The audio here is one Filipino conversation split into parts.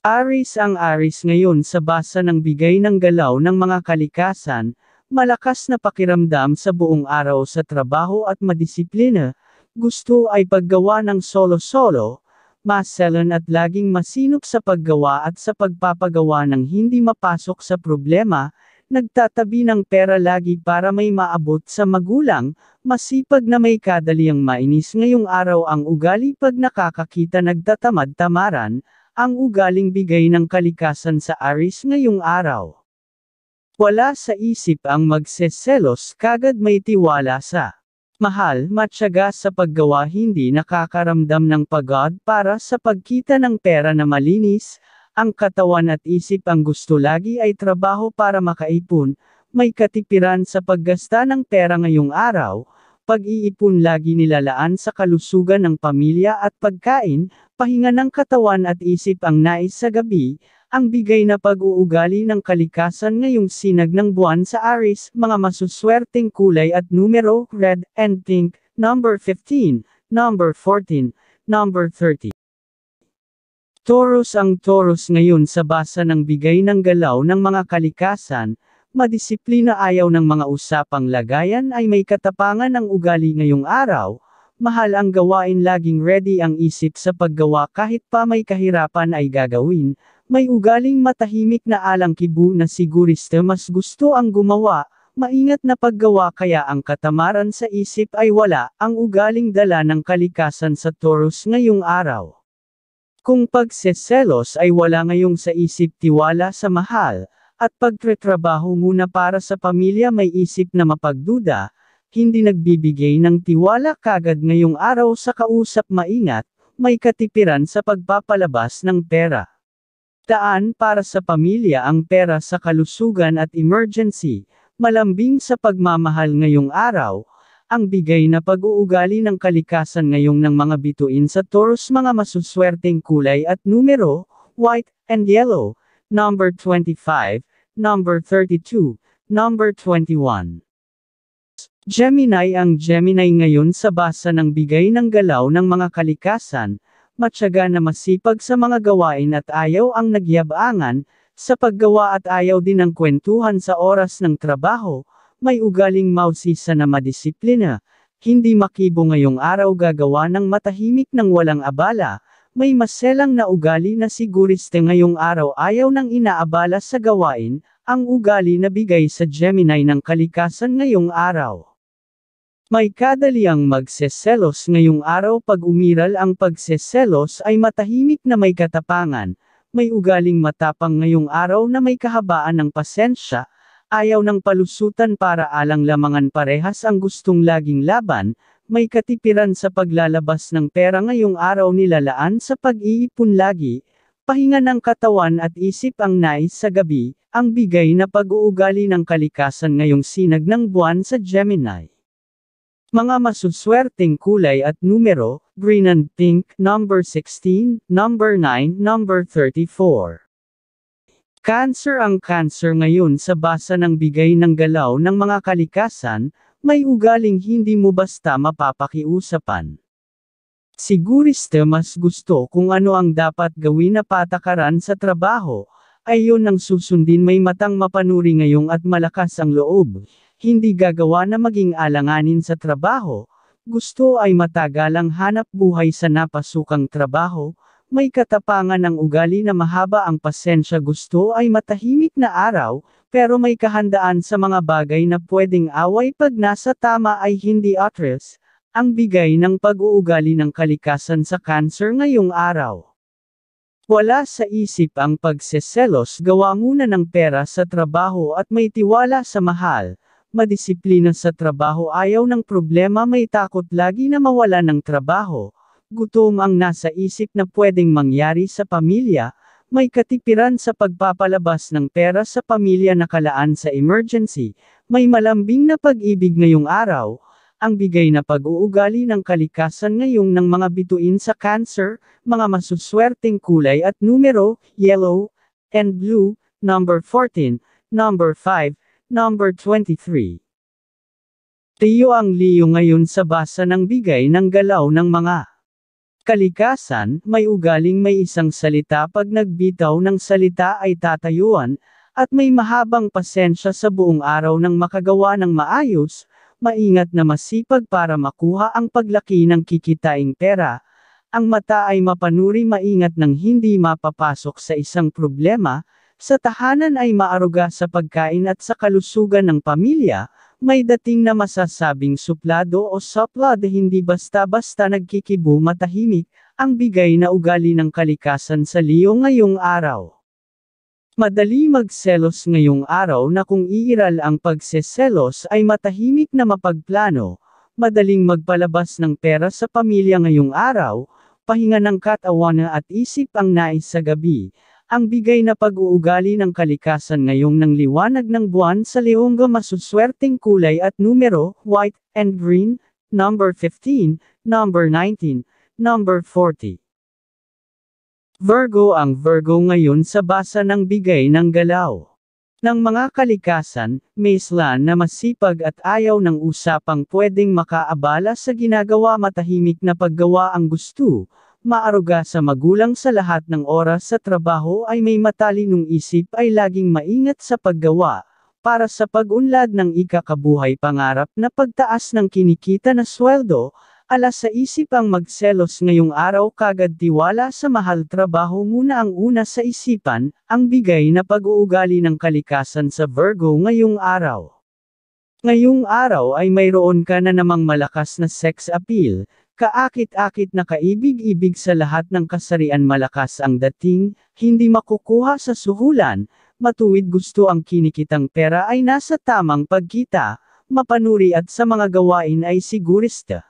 Aris ang Aris ngayon sa basa ng bigay ng galaw ng mga kalikasan, malakas na pakiramdam sa buong araw sa trabaho at madisiplina, gusto ay paggawa ng solo-solo, maselan at laging masinop sa paggawa at sa pagpapagawa ng hindi mapasok sa problema, nagtatabi ng pera lagi para may maabot sa magulang, masipag na may kadaliang mainis ngayong araw ang ugali pag nakakakita nagtatamad-tamaran, ang ugaling bigay ng kalikasan sa Aris ngayong araw. Wala sa isip ang magseselos kagad may tiwala sa mahal matyaga sa paggawa hindi nakakaramdam ng pagod para sa pagkita ng pera na malinis, ang katawan at isip ang gusto lagi ay trabaho para makaipon, may katipiran sa paggasta ng pera ngayong araw, pag-iipon lagi nilalaan sa kalusugan ng pamilya at pagkain, pahinga ng katawan at isip ang nais sa gabi, ang bigay na pag-uugali ng kalikasan ngayong sinag ng buwan sa Aris, mga masuswerteng kulay at numero, red and pink, number 15, number 14, number 30. Taurus ang Taurus ngayon sa basa ng bigay ng galaw ng mga kalikasan, madisiplina ayaw ng mga usapang lagayan ay may katapangan ng ugali ngayong araw, mahal ang gawain laging ready ang isip sa paggawa kahit pa may kahirapan ay gagawin, may ugaling matahimik na alang kibu na sigurista mas gusto ang gumawa, maingat na paggawa kaya ang katamaran sa isip ay wala, ang ugaling dala ng kalikasan sa Taurus ngayong araw. Kung pagseselos ay wala ngayong sa isip tiwala sa mahal, at pagtretrabaho muna para sa pamilya may isip na mapagduda, hindi nagbibigay ng tiwala kagad ngayong araw sa kausap maingat, may katipiran sa pagpapalabas ng pera. Taan para sa pamilya ang pera sa kalusugan at emergency, malambing sa pagmamahal ngayong araw, ang bigay na pag-uugali ng kalikasan ngayong ng mga bituin sa Taurus mga masuswerteng kulay at numero, white and yellow, number 25, number 32, number 21. Gemini Ang Gemini ngayon sa basa ng bigay ng galaw ng mga kalikasan, matyaga na masipag sa mga gawain at ayaw ang nagyabangan, sa paggawa at ayaw din ang kwentuhan sa oras ng trabaho, may ugaling mausisa na madisiplina, hindi makibo ngayong araw gagawa ng matahimik ng walang abala, may maselang na ugali na siguriste ngayong araw ayaw ng inaabala sa gawain, ang ugali na bigay sa Gemini ng kalikasan ngayong araw. May kadaliang magseselos ngayong araw pag umiral ang pagseselos ay matahimik na may katapangan, may ugaling matapang ngayong araw na may kahabaan ng pasensya, ayaw ng palusutan para alang lamangan parehas ang gustong laging laban, may katipiran sa paglalabas ng pera ngayong araw nilalaan sa pag-iipon lagi, pahinga ng katawan at isip ang nais sa gabi, ang bigay na pag-uugali ng kalikasan ngayong sinag ng buwan sa Gemini. Mga masuswerteng kulay at numero, green and pink, number 16, number 9, number 34. Cancer ang cancer ngayon sa basa ng bigay ng galaw ng mga kalikasan, may ugaling hindi mo basta mapapakiusapan. Siguriste mas gusto kung ano ang dapat gawin na patakaran sa trabaho, Ayon ang susundin may matang mapanuri ngayong at malakas ang loob, hindi gagawa na maging alanganin sa trabaho, gusto ay matagalang hanap buhay sa napasukang trabaho, may katapangan ang ugali na mahaba ang pasensya gusto ay matahimik na araw, pero may kahandaan sa mga bagay na pwedeng away pag nasa tama ay hindi utters, ang bigay ng pag-uugali ng kalikasan sa cancer ngayong araw. Wala sa isip ang pagseselos gawa muna ng pera sa trabaho at may tiwala sa mahal, madisiplina sa trabaho ayaw ng problema may takot lagi na mawala ng trabaho, gutom ang nasa isip na pwedeng mangyari sa pamilya, may katipiran sa pagpapalabas ng pera sa pamilya nakalaan sa emergency, may malambing na pag-ibig ngayong araw, ang bigay na pag-uugali ng kalikasan ngayong ng mga bituin sa cancer, mga masuswerteng kulay at numero, yellow, and blue, number 14, number 5, number 23. Tiyo ang liyo ngayon sa basa ng bigay ng galaw ng mga kalikasan, may ugaling may isang salita pag nagbitaw ng salita ay tatayuan, at may mahabang pasensya sa buong araw ng makagawa ng maayos, maingat na masipag para makuha ang paglaki ng kikitaing pera, ang mata ay mapanuri maingat ng hindi mapapasok sa isang problema, sa tahanan ay maaruga sa pagkain at sa kalusugan ng pamilya, may dating na masasabing suplado o suplad hindi basta-basta nagkikibo matahimik, ang bigay na ugali ng kalikasan sa liyo ngayong araw. Madali magselos ngayong araw na kung iiral ang pagseselos ay matahimik na mapagplano, madaling magpalabas ng pera sa pamilya ngayong araw, pahinga ng katawana at isip ang nais sa gabi, ang bigay na pag-uugali ng kalikasan ngayong ng liwanag ng buwan sa leongga masuswerteng kulay at numero, white and green, number 15, number 19, number 40. Virgo ang Virgo ngayon sa basa ng bigay ng galaw. Ng mga kalikasan, may Maislan na masipag at ayaw ng usapang pwedeng makaabala sa ginagawa matahimik na paggawa ang gusto, maaruga sa magulang sa lahat ng oras sa trabaho ay may matalinong isip ay laging maingat sa paggawa, para sa pag-unlad ng ikakabuhay pangarap na pagtaas ng kinikita na sweldo, Ala sa isip ang magselos ngayong araw kagad tiwala sa mahal trabaho muna ang una sa isipan, ang bigay na pag-uugali ng kalikasan sa Virgo ngayong araw. Ngayong araw ay mayroon ka na namang malakas na sex appeal, kaakit-akit na kaibig-ibig sa lahat ng kasarian malakas ang dating, hindi makukuha sa suhulan, matuwid gusto ang kinikitang pera ay nasa tamang pagkita, mapanuri at sa mga gawain ay sigurista.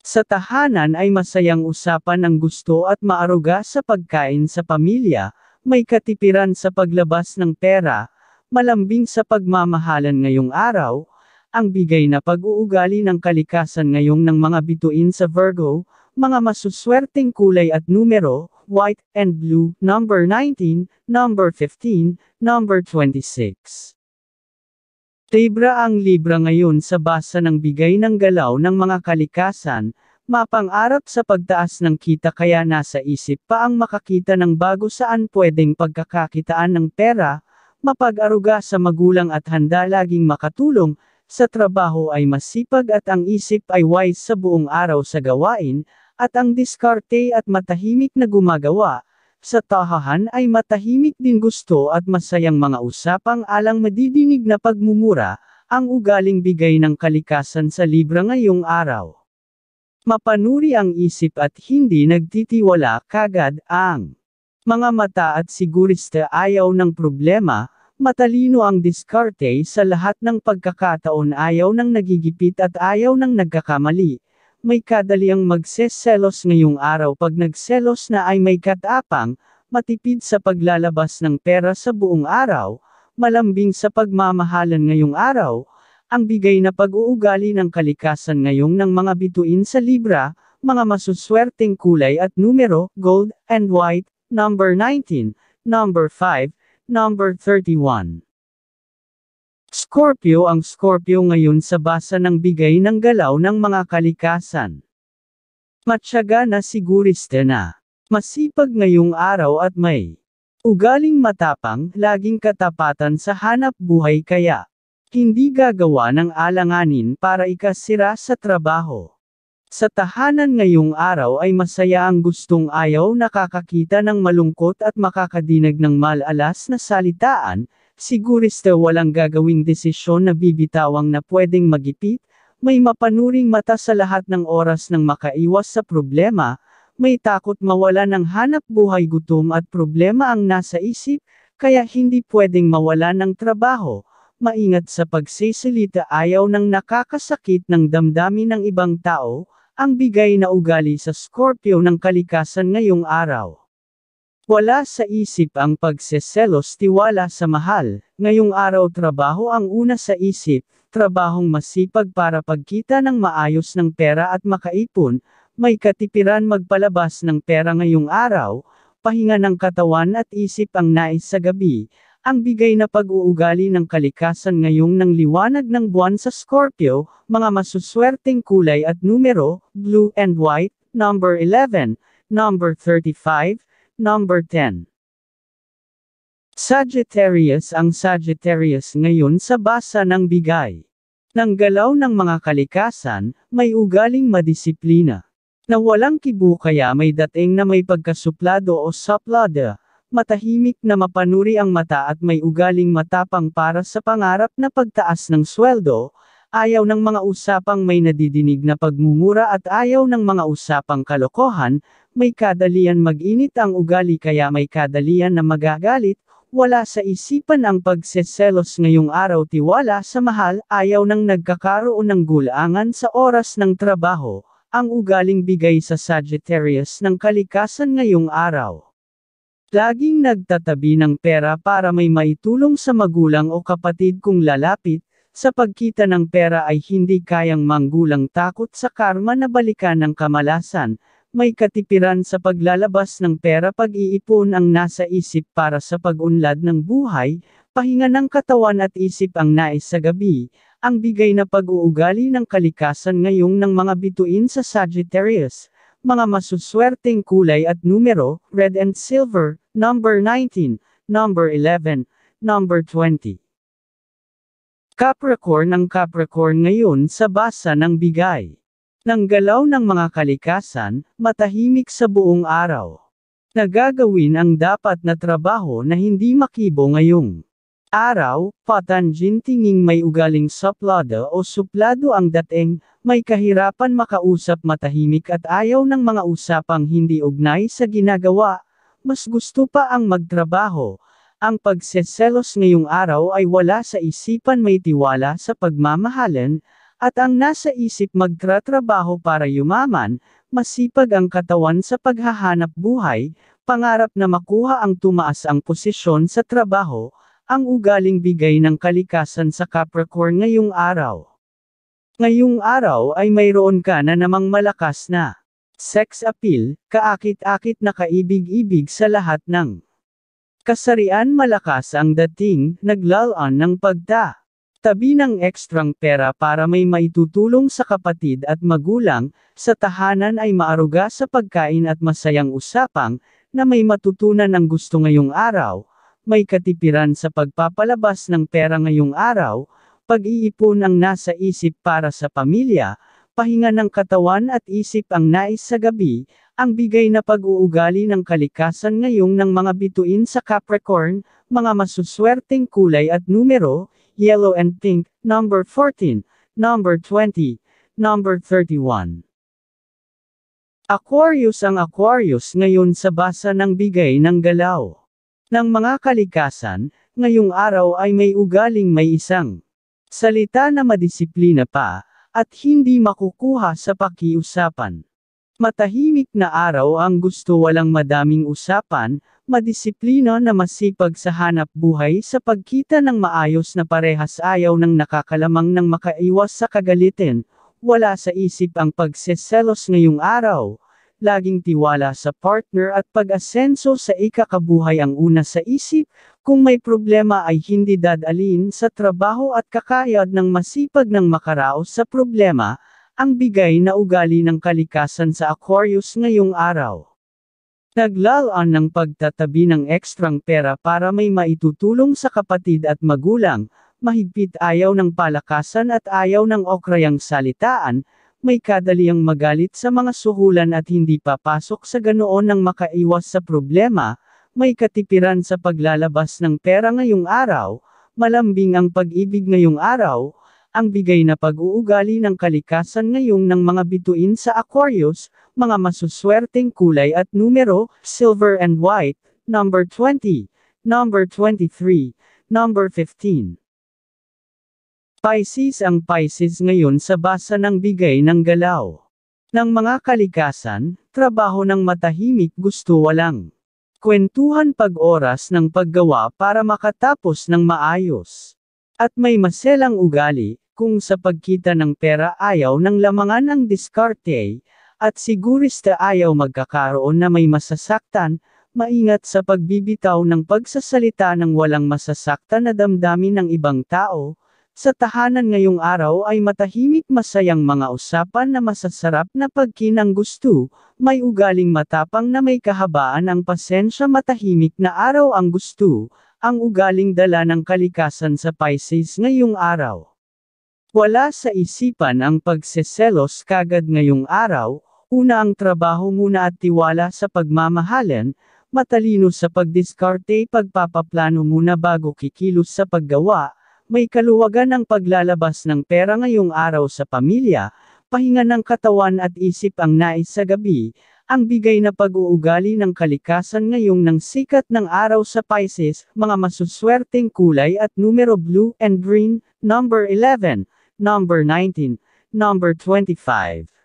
Sa tahanan ay masayang usapan ang gusto at maaruga sa pagkain sa pamilya, may katipiran sa paglabas ng pera, malambing sa pagmamahalan ngayong araw, ang bigay na pag-uugali ng kalikasan ngayong ng mga bituin sa Virgo, mga masuswerteng kulay at numero, white and blue, number 19, number 15, number 26. Libra ang Libra ngayon sa basa ng bigay ng galaw ng mga kalikasan, mapang-arap sa pagtaas ng kita kaya nasa isip pa ang makakita ng bago saan pwedeng pagkakakitaan ng pera, mapag-aruga sa magulang at handa laging makatulong, sa trabaho ay masipag at ang isip ay wise sa buong araw sa gawain, at ang diskarte at matahimik na gumagawa, sa tahahan ay matahimik din gusto at masayang mga usapang alang madidinig na pagmumura, ang ugaling bigay ng kalikasan sa libra ngayong araw. Mapanuri ang isip at hindi nagtitiwala kagad ang mga mata at sigurista ayaw ng problema, matalino ang diskarte sa lahat ng pagkakataon ayaw ng nagigipit at ayaw ng nagkakamali may kadaliang magseselos ngayong araw pag nagselos na ay may katapang, matipid sa paglalabas ng pera sa buong araw, malambing sa pagmamahalan ngayong araw, ang bigay na pag-uugali ng kalikasan ngayong ng mga bituin sa Libra, mga masuswerteng kulay at numero, gold and white, number 19, number 5, number 31. Scorpio ang Scorpio ngayon sa basa ng bigay ng galaw ng mga kalikasan. Matsyaga na siguriste na. Masipag ngayong araw at may ugaling matapang, laging katapatan sa hanap buhay kaya hindi gagawa ng alanganin para ikasira sa trabaho. Sa tahanan ngayong araw ay masaya ang gustong ayaw nakakakita ng malungkot at makakadinig ng malalas na salitaan, Sigurista walang gagawing desisyon na bibitawang na pwedeng magipit, may mapanuring mata sa lahat ng oras ng makaiwas sa problema, may takot mawala ng hanap buhay gutom at problema ang nasa isip, kaya hindi pwedeng mawala ng trabaho, maingat sa pagsisilita ayaw ng nakakasakit ng damdamin ng ibang tao, ang bigay na ugali sa Scorpio ng kalikasan ngayong araw. Wala sa isip ang pagseselos tiwala sa mahal, ngayong araw trabaho ang una sa isip, trabahong masipag para pagkita ng maayos ng pera at makaipon, may katipiran magpalabas ng pera ngayong araw, pahinga ng katawan at isip ang nais sa gabi, ang bigay na pag-uugali ng kalikasan ngayong ng liwanag ng buwan sa Scorpio, mga masuswerteng kulay at numero, blue and white, number 11, number 35, Number 10 Sagittarius Ang Sagittarius ngayon sa basa ng bigay. Nang galaw ng mga kalikasan, may ugaling madisiplina. Na walang kibu kaya may dating na may pagkasuplado o suplada, matahimik na mapanuri ang mata at may ugaling matapang para sa pangarap na pagtaas ng sweldo, Ayaw ng mga usapang may nadidinig na pagmumura at ayaw ng mga usapang kalokohan, may kadalian mag-init ang ugali kaya may kadalian na magagalit, wala sa isipan ang pagseselos ngayong araw tiwala sa mahal, ayaw ng nagkakaroon ng gulangan sa oras ng trabaho, ang ugaling bigay sa Sagittarius ng kalikasan ngayong araw. Laging nagtatabi ng pera para may maitulong sa magulang o kapatid kung lalapit, sa pagkita ng pera ay hindi kayang manggulang takot sa karma na balikan ng kamalasan, may katipiran sa paglalabas ng pera pag-iipon ang nasa isip para sa pag-unlad ng buhay, pahinga ng katawan at isip ang nais sa gabi, ang bigay na pag-uugali ng kalikasan ngayong ng mga bituin sa Sagittarius mga masuswerteng kulay at numero, red and silver, number 19, number 11, number 20. Capricorn ang Capricorn ngayon sa basa ng bigay. Nang galaw ng mga kalikasan, matahimik sa buong araw. Nagagawin ang dapat na trabaho na hindi makibo ngayong araw, patanjin tinging may ugaling suplada o suplado ang dating, may kahirapan makausap matahimik at ayaw ng mga usapang hindi ugnay sa ginagawa, mas gusto pa ang magtrabaho, ang pagseselos ngayong araw ay wala sa isipan may tiwala sa pagmamahalan, at ang nasa isip magtratrabaho para yumaman, masipag ang katawan sa paghahanap buhay, pangarap na makuha ang tumaas ang posisyon sa trabaho, ang ugaling bigay ng kalikasan sa Capricorn ngayong araw. Ngayong araw ay mayroon ka na namang malakas na sex appeal, kaakit-akit na kaibig-ibig sa lahat ng Kasarian malakas ang dating, naglalaan ng pagta. Tabi ng ekstrang pera para may maitutulong sa kapatid at magulang, sa tahanan ay maaruga sa pagkain at masayang usapang, na may matutunan ang gusto ngayong araw, may katipiran sa pagpapalabas ng pera ngayong araw, pag-iipon ang nasa isip para sa pamilya, pahinga ng katawan at isip ang nais sa gabi, ang bigay na pag-uugali ng kalikasan ngayong ng mga bituin sa Capricorn, mga masuswerteng kulay at numero, yellow and pink, number 14, number 20, number 31. Aquarius ang Aquarius ngayon sa basa ng bigay ng galaw. Ng mga kalikasan, ngayong araw ay may ugaling may isang salita na madisiplina pa, at hindi makukuha sa pakiusapan. Matahimik na araw ang gusto walang madaming usapan, madisiplino na masipag sa hanap buhay sa pagkita ng maayos na parehas ayaw ng nakakalamang ng makaiwas sa kagalitin, wala sa isip ang pagseselos ngayong araw, laging tiwala sa partner at pag-asenso sa ikakabuhay ang una sa isip, kung may problema ay hindi dadalin sa trabaho at kakayod ng masipag ng makaraos sa problema, ang bigay na ugali ng kalikasan sa Aquarius ngayong araw. Naglalaan ng pagtatabi ng ekstrang pera para may maitutulong sa kapatid at magulang, mahigpit ayaw ng palakasan at ayaw ng okrayang salitaan, may kadaliang magalit sa mga suhulan at hindi papasok sa ganoon ng makaiwas sa problema, may katipiran sa paglalabas ng pera ngayong araw, malambing ang pag-ibig ngayong araw, ang bigay na pag-uugali ng kalikasan ngayong ng mga bituin sa Aquarius, mga masuswerteng kulay at numero, silver and white, number 20, number 23, number 15. Pisces ang Pisces ngayon sa basa ng bigay ng galaw. Ng mga kalikasan, trabaho ng matahimik gusto walang kwentuhan pag-oras ng paggawa para makatapos ng maayos. At may maselang ugali, kung sa pagkita ng pera ayaw ng lamangan ang diskarte, at sigurista ayaw magkakaroon na may masasaktan, maingat sa pagbibitaw ng pagsasalita ng walang masasaktan na damdamin ng ibang tao, sa tahanan ngayong araw ay matahimik masayang mga usapan na masasarap na pagkinang gusto, may ugaling matapang na may kahabaan ang pasensya matahimik na araw ang gusto, ang ugaling dala ng kalikasan sa Pisces ngayong araw. Wala sa isipan ang pagseselos kagad ngayong araw, una ang trabaho muna at tiwala sa pagmamahalan, matalino sa pagdiskarte pagpapaplano muna bago kikilos sa paggawa, may kaluwagan ang paglalabas ng pera ngayong araw sa pamilya, pahinga ng katawan at isip ang nais sa gabi, ang bigay na pag-uugali ng kalikasan ngayong ng sikat ng araw sa Pisces, mga masuswerteng kulay at numero blue and green, number 11. Number 19, Number 25.